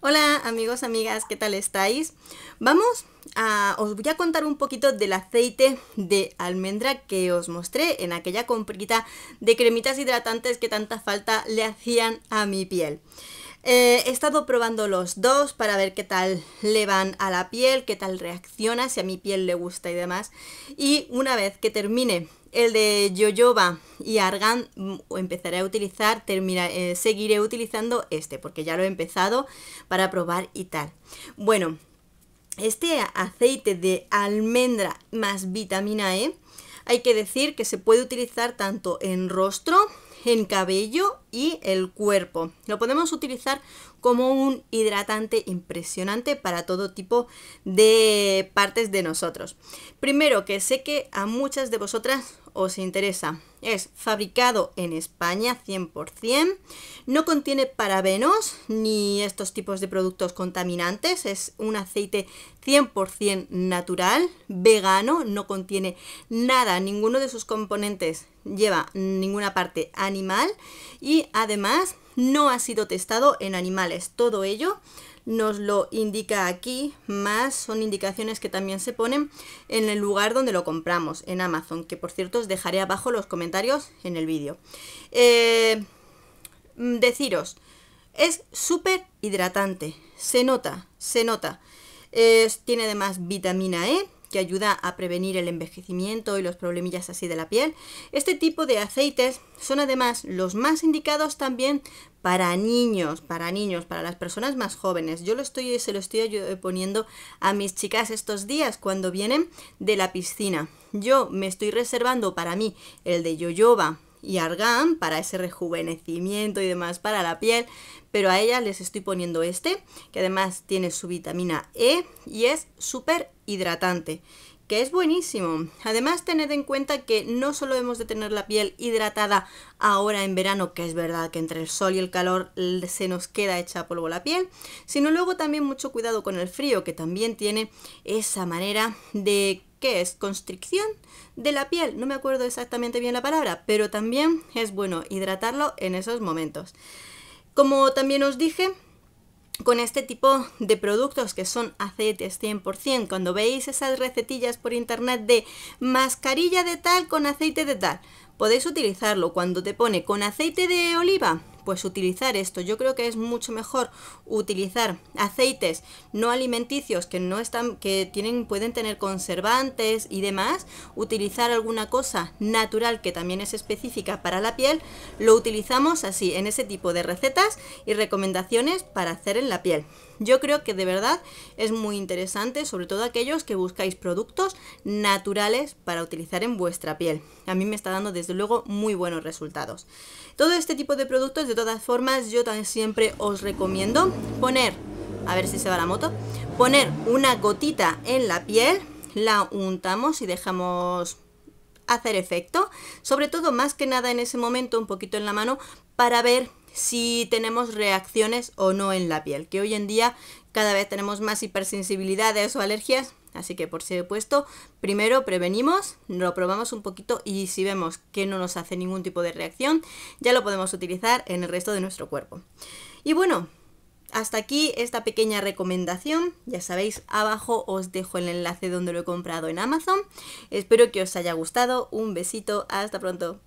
Hola amigos, amigas, ¿qué tal estáis? Vamos a... os voy a contar un poquito del aceite de almendra que os mostré en aquella comprita de cremitas hidratantes que tanta falta le hacían a mi piel. Eh, he estado probando los dos para ver qué tal le van a la piel, qué tal reacciona, si a mi piel le gusta y demás. Y una vez que termine el de Jojoba y Argan mm, empezaré a utilizar, eh, seguiré utilizando este, porque ya lo he empezado para probar y tal. Bueno, este aceite de almendra más vitamina E, hay que decir que se puede utilizar tanto en rostro, en cabello y el cuerpo. Lo podemos utilizar como un hidratante impresionante para todo tipo de partes de nosotros. Primero, que sé que a muchas de vosotras os interesa. Es fabricado en España 100%, no contiene parabenos ni estos tipos de productos contaminantes, es un aceite 100% natural, vegano, no contiene nada, ninguno de sus componentes lleva ninguna parte animal y además no ha sido testado en animales. Todo ello nos lo indica aquí, más son indicaciones que también se ponen en el lugar donde lo compramos, en Amazon, que por cierto os dejaré abajo los comentarios en el vídeo. Eh, deciros, es súper hidratante, se nota, se nota. tiene además vitamina E, que ayuda a prevenir el envejecimiento y los problemillas así de la piel. Este tipo de aceites son además los más indicados también para niños, para niños, para las personas más jóvenes. Yo lo estoy, se lo estoy eh, poniendo a mis chicas estos días cuando vienen de la piscina. Yo me estoy reservando para mí el de yoyoba, y argán para ese rejuvenecimiento y demás para la piel, pero a ella les estoy poniendo este, que además tiene su vitamina E y es súper hidratante que es buenísimo. Además, tened en cuenta que no solo hemos de tener la piel hidratada ahora en verano, que es verdad que entre el sol y el calor se nos queda hecha polvo la piel, sino luego también mucho cuidado con el frío, que también tiene esa manera de que es constricción de la piel. No me acuerdo exactamente bien la palabra, pero también es bueno hidratarlo en esos momentos. Como también os dije, con este tipo de productos que son aceites 100%, cuando veis esas recetillas por internet de mascarilla de tal con aceite de tal, podéis utilizarlo cuando te pone con aceite de oliva, pues utilizar esto. Yo creo que es mucho mejor utilizar aceites no alimenticios que no están, que tienen, pueden tener conservantes y demás, utilizar alguna cosa natural que también es específica para la piel, lo utilizamos así, en ese tipo de recetas y recomendaciones para hacer en la piel. Yo creo que de verdad es muy interesante, sobre todo aquellos que buscáis productos naturales para utilizar en vuestra piel. A mí me está dando desde luego muy buenos resultados. Todo este tipo de productos de todas formas, yo también siempre os recomiendo poner, a ver si se va la moto, poner una gotita en la piel, la untamos y dejamos hacer efecto, sobre todo más que nada en ese momento, un poquito en la mano, para ver si tenemos reacciones o no en la piel, que hoy en día cada vez tenemos más hipersensibilidades o alergias. Así que por si puesto primero prevenimos, lo probamos un poquito y si vemos que no nos hace ningún tipo de reacción, ya lo podemos utilizar en el resto de nuestro cuerpo. Y bueno, hasta aquí esta pequeña recomendación. Ya sabéis, abajo os dejo el enlace donde lo he comprado en Amazon. Espero que os haya gustado. Un besito, hasta pronto.